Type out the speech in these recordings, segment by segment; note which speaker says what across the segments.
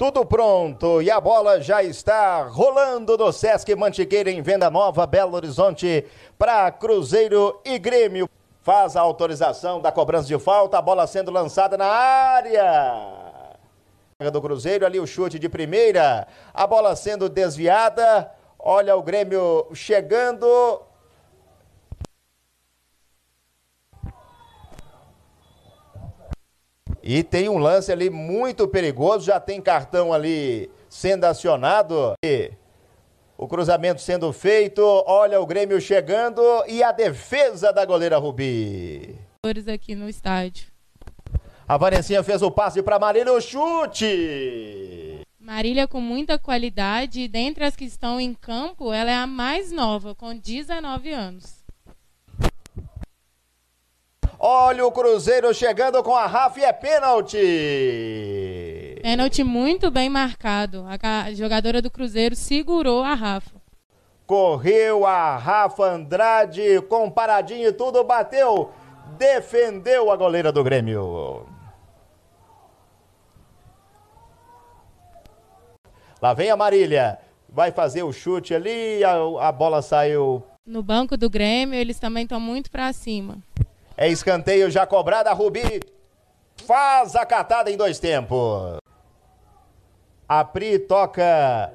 Speaker 1: Tudo pronto e a bola já está rolando no Sesc Mantiqueira em Venda Nova, Belo Horizonte, para Cruzeiro e Grêmio. Faz a autorização da cobrança de falta, a bola sendo lançada na área. Do Cruzeiro, ali o chute de primeira, a bola sendo desviada. Olha o Grêmio chegando, E tem um lance ali muito perigoso, já tem cartão ali sendo acionado. E o cruzamento sendo feito, olha o Grêmio chegando e a defesa da goleira Rubi.
Speaker 2: Aqui no estádio. A
Speaker 1: Vanessinha fez o passe para Marília, o chute!
Speaker 2: Marília com muita qualidade, dentre as que estão em campo, ela é a mais nova, com 19 anos.
Speaker 1: Olha o Cruzeiro chegando com a Rafa e é pênalti.
Speaker 2: Pênalti muito bem marcado. A jogadora do Cruzeiro segurou a Rafa.
Speaker 1: Correu a Rafa Andrade com paradinho e tudo, bateu, defendeu a goleira do Grêmio. Lá vem a Marília. Vai fazer o chute ali, a, a bola saiu.
Speaker 2: No banco do Grêmio, eles também estão muito para cima.
Speaker 1: É escanteio já cobrado. A Rubi faz a catada em dois tempos. A Pri toca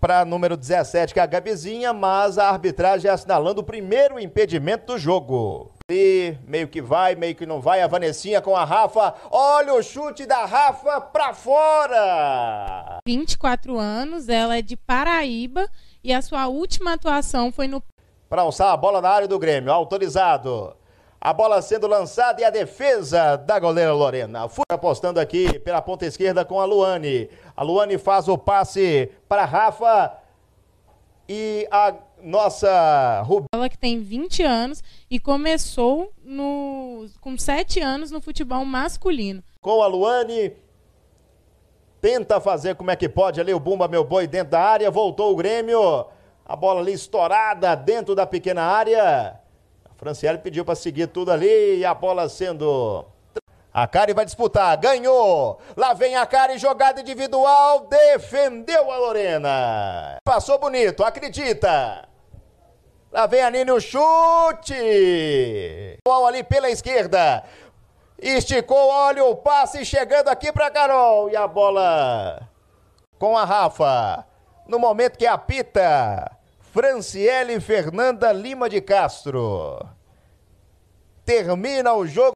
Speaker 1: para número 17, que é a Gabizinha, mas a arbitragem é assinalando o primeiro impedimento do jogo. E meio que vai, meio que não vai, a Vanessinha com a Rafa. Olha o chute da Rafa
Speaker 2: para fora! 24 anos, ela é de Paraíba e a sua última atuação foi no
Speaker 1: para alçar a bola na área do Grêmio. Autorizado. A bola sendo lançada e a defesa da goleira Lorena. Fui apostando aqui pela ponta esquerda com a Luane. A Luane faz o passe para Rafa e a nossa Rubi
Speaker 2: Ela que tem 20 anos e começou no, com 7 anos no futebol masculino. Com a Luane,
Speaker 1: tenta fazer como é que pode ali o Bumba Meu Boi dentro da área, voltou o Grêmio. A bola ali estourada dentro da pequena área. A Franciele pediu para seguir tudo ali e a bola sendo. A Cari vai disputar, ganhou. Lá vem a Cari, jogada individual, defendeu a Lorena. Passou bonito, acredita. Lá vem a Nini, o chute. Bola ali pela esquerda. Esticou, olha o passe chegando aqui para Carol. E a bola com a Rafa. No momento que apita. Franciele Fernanda Lima de Castro. Termina o jogo.